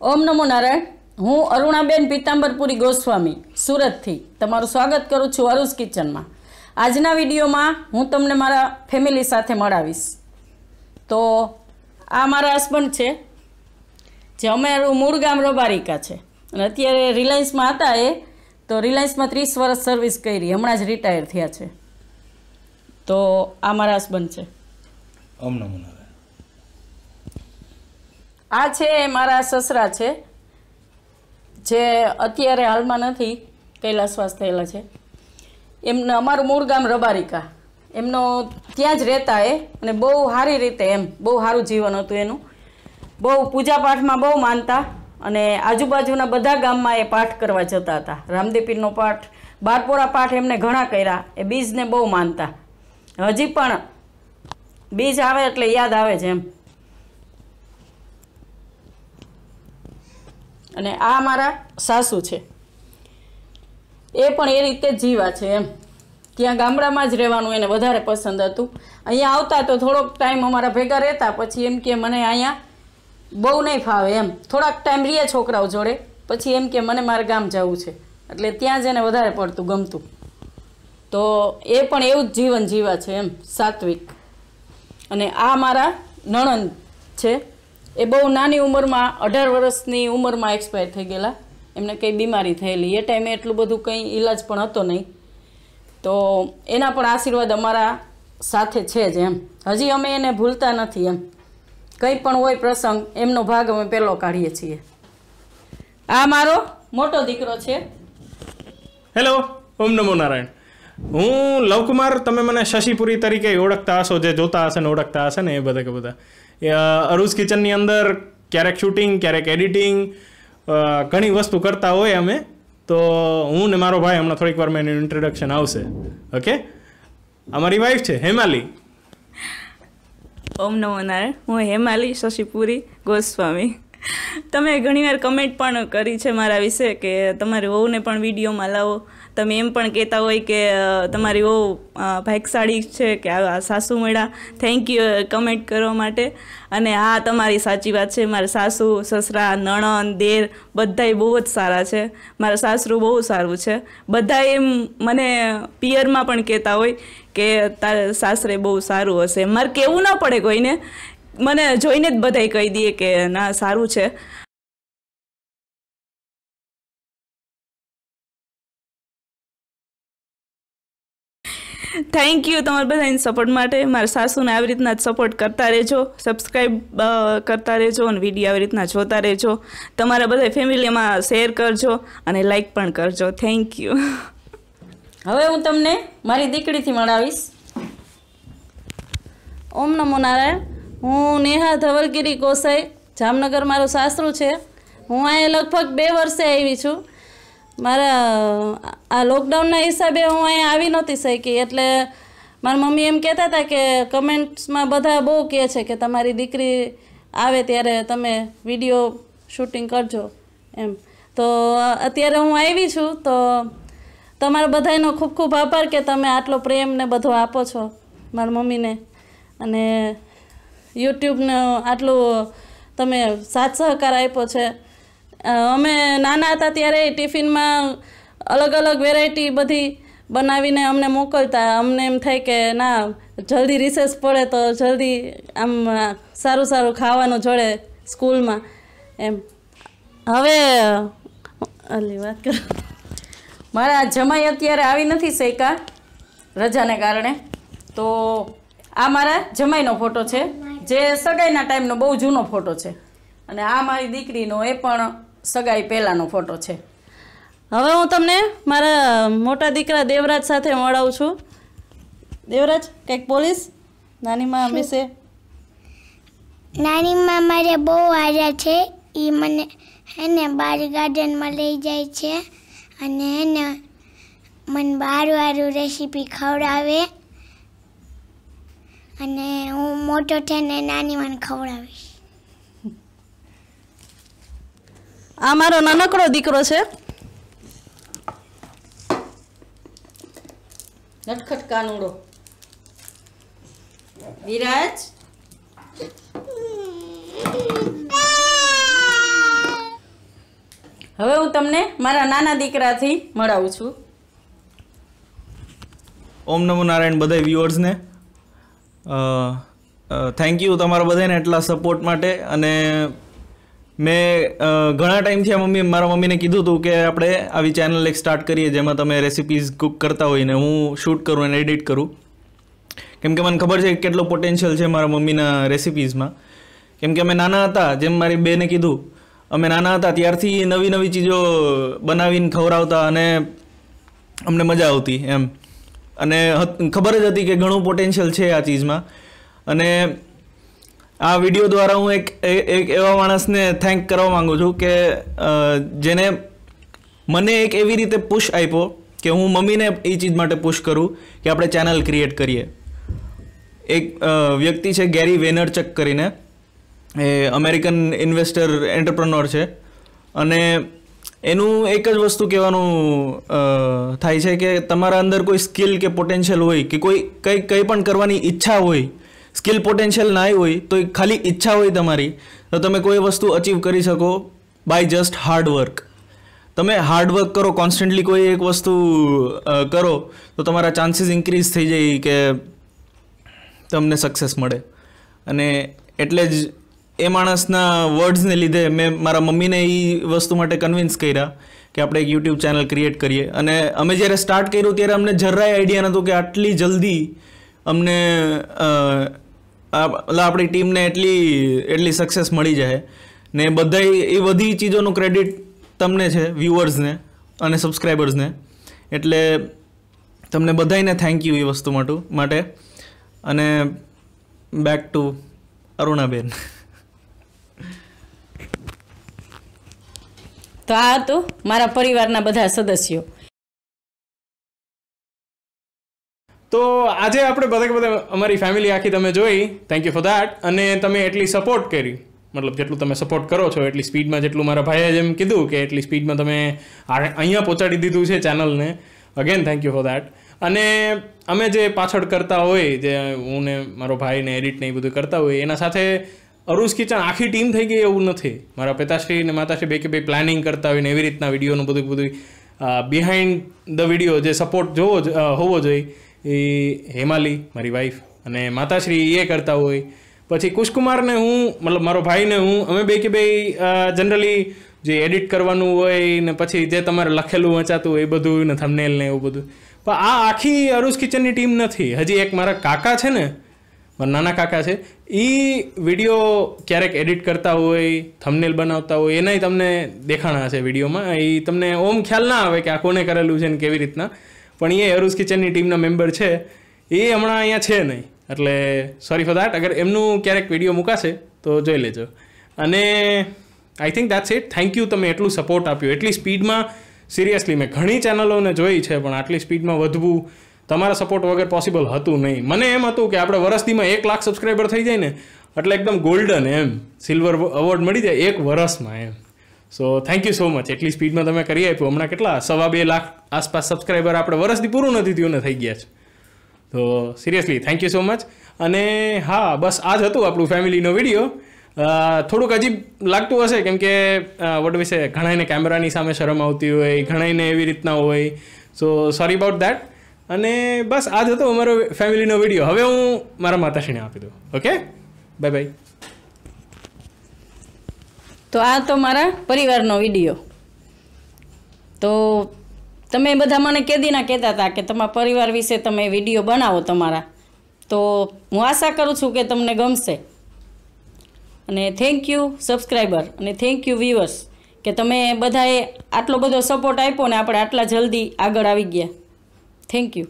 ઓમ નમો નારાયણ હું અરુણાબેન પીતાંબરપુરી ગોસ્વામી સુરતથી તમારું સ્વાગત કરું છું અરુસ કિચનમાં આજના વિડીયોમાં હું તમને મારા ફેમિલી સાથે મળાવીશ તો આ મારા હસબન્ડ છે જે અમારું મૂળ ગામ રબારિકા છે અને અત્યારે રિલાયન્સમાં હતા એ તો રિલાયન્સમાં ત્રીસ વર્ષ સર્વિસ કરી હમણાં જ રિટાયર થયા છે તો આ મારા હસબન્ડ છે ઓમ નમો આ છે મારા સસરા છે જે અત્યારે હાલમાં નથી કૈલાસવાસ થયેલા છે એમને અમારું મૂળ ગામ રબારિકા એમનો ત્યાં જ રહેતા એ અને બહુ સારી રીતે એમ બહુ સારું જીવન હતું એનું બહુ પૂજાપાઠમાં બહુ માનતા અને આજુબાજુના બધા ગામમાં એ પાઠ કરવા જતા હતા રામદેપીરનો પાઠ બારપોરા પાઠ એમને ઘણા કર્યા એ બીજને બહુ માનતા હજી પણ બીજ આવે એટલે યાદ આવે છે એમ અને આ મારા સાસુ છે એ પણ એ રીતે જીવા છે એમ ત્યાં ગામડામાં જ રહેવાનું એને વધારે પસંદ હતું અહીંયા આવતા તો થોડોક ટાઈમ અમારા ભેગા રહેતા પછી એમ કે મને અહીંયા બહુ નહીં ફાવે એમ થોડાક ટાઈમ રહીએ છોકરાઓ જોડે પછી એમ કે મને મારે ગામ જવું છે એટલે ત્યાં જ એને વધારે પડતું ગમતું તો એ પણ એવું જ જીવન જીવા છે એમ સાત્વિક અને આ મારા નણંદ છે એ બહુ નાની ઉંમરમાં અઢાર વર્ષની ઉંમરમાં એક્સપાયર થઈ ગયેલા એમને કંઈ બીમારી થયેલી એ ટાઈમે એટલું બધું કંઈ ઈલાજ પણ હતો નહીં તો એના પણ આશીર્વાદ અમારા સાથે છે જ એમ હજી અમે એને ભૂલતા નથી એમ કંઈ પણ હોય પ્રસંગ એમનો ભાગ અમે પહેલો કાઢીએ છીએ આ મારો મોટો દીકરો છે હેલો ઓમ નમો નારાયણ હું લવકુમાર તમે મને શશીપુરી તરીકે ઓળખતા હશો જે જોતા હશે ને ઓળખતા હશે ને એ બધા કે બધા અરુજ કિચનની અંદર ક્યારેક શૂટિંગ ક્યારેક એડિટિંગ ઘણી વસ્તુ કરતા હોય અમે તો હું ને મારો ભાઈ હમણાં થોડીક વારમાં એનું ઇન્ટ્રોડક્શન આવશે ઓકે અમારી વાઈફ છે હેમાલી ઓમ નમો નારાયણ હું હેમાલી શશીપુરી ગોસ્વામી તમે ઘણીવાર કમેન્ટ પણ કરી છે મારા વિશે કે તમારે વહુને પણ વિડીયોમાં લાવો તમે એમ પણ કહેતા હોય કે તમારી ઓ ભાઈકસાળી છે કે આ સાસુ મળ્યા થેન્ક યુ કમેન્ટ કરવા માટે અને હા તમારી સાચી વાત છે મારા સાસુ સસરા નણંદ દેર બધાય બહુ જ સારા છે મારા સાસરું બહુ સારું છે બધા એમ મને પિયરમાં પણ કહેતા હોય કે તાર સાસરે બહુ સારું હશે મારે કેવું ના પડે કોઈને મને જોઈને જ બધાય કહી દઈએ કે ના સારું છે થેન્ક યુ તમારા બધાની સપોર્ટ માટે મારા સાસુને આવી રીતના જ સપોર્ટ કરતા રહેજો સબસ્ક્રાઈબ કરતા રહેજો અને વિડીયો આવી રીતના જોતા રહેજો તમારા બધા ફેમિલીમાં શેર કરજો અને લાઇક પણ કરજો થેન્ક યુ હવે હું તમને મારી દીકરીથી મળાવીશ ઓમ નમો નારાયણ હું નેહા ધવલગીરી કોસાઈ જામનગર મારો સાસરું છે હું અહીંયા લગભગ બે વર્ષે આવી છું મારા આ લોકડાઉનના હિસાબે હું અહીંયા આવી નહોતી શકી એટલે મારા મમ્મી એમ કહેતા હતા કે કમેન્ટ્સમાં બધા બહુ કહે છે કે તમારી દીકરી આવે ત્યારે તમે વિડીયો શૂટિંગ કરજો એમ તો અત્યારે હું આવી છું તો તમારા બધાનો ખૂબ ખૂબ આભાર કે તમે આટલો પ્રેમ ને બધો આપો છો મારા મમ્મીને અને યુટ્યુબનો આટલું તમે સાથ સહકાર આપ્યો છે અમે નાના હતા ત્યારે ટિફિનમાં અલગ અલગ વેરાયટી બધી બનાવીને અમને મોકલતા અમને એમ થાય કે ના જલ્દી રિસેસ પડે તો જલ્દી આમ સારું સારું ખાવાનું જોડે સ્કૂલમાં એમ હવે અલી વાત કરો મારા જમાઈ અત્યારે આવી નથી શેકા રજાને કારણે તો આ મારા જમાઈનો ફોટો છે જે સગાઈના ટાઈમનો બહુ જૂનો ફોટો છે અને આ મારી દીકરીનો એ પણ સગાઈ પહેલાંનો ફોટો છે હવે હું તમને મારા મોટા દીકરા દેવરાજ સાથે મળાવું છું દેવરાજ કંઈક પોલીસ નાની માં વિશે નાની માં મારે બહુ આજા છે એ મને હે ને બાર ગાર્ડનમાં લઈ જાય છે અને એને મને બારું વારું રેસીપી ખવડાવે અને હું મોટો થઈને નાની મને ખવડાવીશ આ મારો નાનકડો દીકરો છે નટખટ કાનુડો વિરાજ હવે હું તમને મારા નાના દીકરાથી મળાવું છું ઓમ નમો નારાયણ બધા વ્યુઅર્સને થેન્ક યુ તમારા બધાને એટલા સપોર્ટ માટે અને મેં ઘણા ટાઈમથી આ મમ્મી મારા મમ્મીને કીધું હતું કે આપણે આવી ચેનલ એક સ્ટાર્ટ કરીએ જેમાં તમે રેસિપીઝ કુક કરતા હોય ને હું શૂટ કરું અને એડિટ કરું કેમ કે મને ખબર છે કેટલો પોટેન્શિયલ છે મારા મમ્મીના રેસિપીઝમાં કેમ કે અમે નાના હતા જેમ મારી બેને કીધું અમે નાના હતા ત્યારથી નવી નવી ચીજો બનાવીને ખવડાવતા અને અમને મજા આવતી એમ અને ખબર જ હતી કે ઘણું પોટેન્શિયલ છે આ ચીજમાં અને આ વિડીયો દ્વારા હું એક એક એવા માણસને થેન્ક કરવા માગું છું કે જેને મને એક એવી રીતે પુશ આપ્યો કે હું મમ્મીને એ ચીજ માટે પુશ કરું કે આપણે ચેનલ ક્રિએટ કરીએ એક વ્યક્તિ છે ગેરી વેનરચક કરીને એ અમેરિકન ઇન્વેસ્ટર એન્ટરપ્રનોર છે અને એનું એક જ વસ્તુ કહેવાનું થાય છે કે તમારા અંદર કોઈ સ્કિલ કે પોટેન્શિયલ હોય કે કોઈ કંઈ કંઈ પણ કરવાની ઈચ્છા હોય સ્કિલ પોટેન્શિયલ ના હોય તો ખાલી ઈચ્છા હોય તમારી તો તમે કોઈ વસ્તુ અચીવ કરી શકો બાય જસ્ટ હાર્ડવર્ક તમે હાર્ડવર્ક કરો કોન્સ્ટન્ટલી કોઈ એક વસ્તુ કરો તો તમારા ચાન્સીસ ઇન્ક્રીઝ થઈ જાય કે તમને સક્સેસ મળે અને એટલે જ એ માણસના વર્ડ્સને લીધે મેં મારા મમ્મીને એ વસ્તુ માટે કન્વિન્સ કર્યા કે આપણે એક યુટ્યુબ ચેનલ ક્રિએટ કરીએ અને અમે જ્યારે સ્ટાર્ટ કર્યું ત્યારે અમને જરાય આઈડિયા નહોતો કે આટલી જલ્દી અમને એટલે આપણી ટીમને એટલી એટલી સક્સેસ મળી જાય ને બધા એ બધી ચીજોનું ક્રેડિટ તમને છે વ્યૂઅર્સને અને સબસ્ક્રાઈબર્સને એટલે તમને બધાને થેન્ક યુ એ વસ્તુ માટે માટે અને બેક ટુ અરુણાબેન તો આ તો મારા પરિવારના બધા સદસ્યો તો આજે આપણે બધા બધા અમારી ફેમિલી આખી તમે જોઈ થેન્ક યુ ફોર દેટ અને તમે એટલી સપોર્ટ કરી મતલબ જેટલું તમે સપોર્ટ કરો છો એટલી સ્પીડમાં જેટલું મારા ભાઈએ જેમ કીધું કે એટલી સ્પીડમાં તમે અહીંયા પહોંચાડી દીધું છે ચેનલને again thank you for that અને અમે જે પાછળ કરતા હોય જે હું ને મારો ભાઈને ને એડિટ ને એ બધું કરતા હોય એના સાથે અરુષ કિચન આખી ટીમ થઈ ગઈ એવું નથી મારા પિતાશ્રી ને માતાશ્રી બે કે બે પ્લાનિંગ કરતા હોય ને એવી રીતના વિડીયોનું બધું બધું બિહાઇન્ડ ધ વિડીયો જે સપોર્ટ જોવો હોવો જોઈએ એ હેમાલી મારી વાઈફ અને માતાશ્રી એ કરતા હોય પછી કુશકુમારને હું મતલબ મારો ભાઈને હું અમે બે કે બે જનરલી જે એડિટ કરવાનું હોય ને પછી જે તમારે લખેલું વંચાતું હોય એ બધું ને થમનેલ ને એવું બધું પણ આ આખી અરુષ કિચનની ટીમ નથી હજી એક મારા કાકા છે ને મારા નાના કાકા છે એ વિડીયો ક્યારેક એડિટ કરતા હોય થમનેલ બનાવતા હોય એનાય તમને દેખાણા છે વિડીયોમાં એ તમને ઓમ ખ્યાલ ના આવે કે આ કોને કરેલું છે ને કેવી રીતના પણ એ અરુઝ કિચનની ટીમના મેમ્બર છે એ હમણાં અહીંયા છે નહીં એટલે સોરી ફોર દેટ અગર એમનું ક્યારેક વિડીયો મૂકાશે તો જોઈ લેજો અને I think that's it thank you તમે એટલું સપોર્ટ આપ્યો એટલી સ્પીડમાં સિરિયસલી મેં ઘણી ચેનલોને જોઈ છે પણ આટલી સ્પીડમાં વધવું તમારા સપોર્ટ વગર પોસિબલ હતું નહીં મને એમ હતું કે આપણે વરસદીમાં એક લાખ સબસ્ક્રાઈબર થઈ જાય ને એટલે એકદમ ગોલ્ડન એમ સિલ્વર અવોર્ડ મળી જાય એક વરસમાં એમ so thank you so much એટલી સ્પીડમાં તમે કરી આપ્યું હમણાં કેટલા સવા બે લાખ આસપાસ સબસ્ક્રાઈબર આપણે વર્ષથી પૂરું નથી થયું ને થઈ ગયા છે તો seriously thank you so much અને હા બસ આ જ હતું આપણું ફેમિલીનો વિડીયો થોડુંક અજીબ લાગતું હશે કેમ કે વોટ વિશે ઘણાઈને કેમેરાની સામે શરમ આવતી હોય ઘણાઈને એવી રીતના હોય સો સોરી અબાઉટ દેટ અને બસ આ જ હતો અમારો ફેમિલીનો વિડીયો હવે હું મારા માતાશ્રીને આપી દઉં ઓકે બાય બાય તો આ તો મારા પરિવારનો વિડીયો તો તમે બધા મને કેદીના કહેતા હતા કે તમારા પરિવાર વિશે તમે વિડીયો બનાવો તમારા તો હું આશા કરું છું કે તમને ગમશે અને થેન્ક યુ સબસ્ક્રાઈબર અને થેન્ક યુ વ્યુઅર્સ કે તમે બધાએ આટલો બધો સપોર્ટ આપ્યો ને આપણે આટલા જલ્દી આગળ આવી ગયા થેન્ક યુ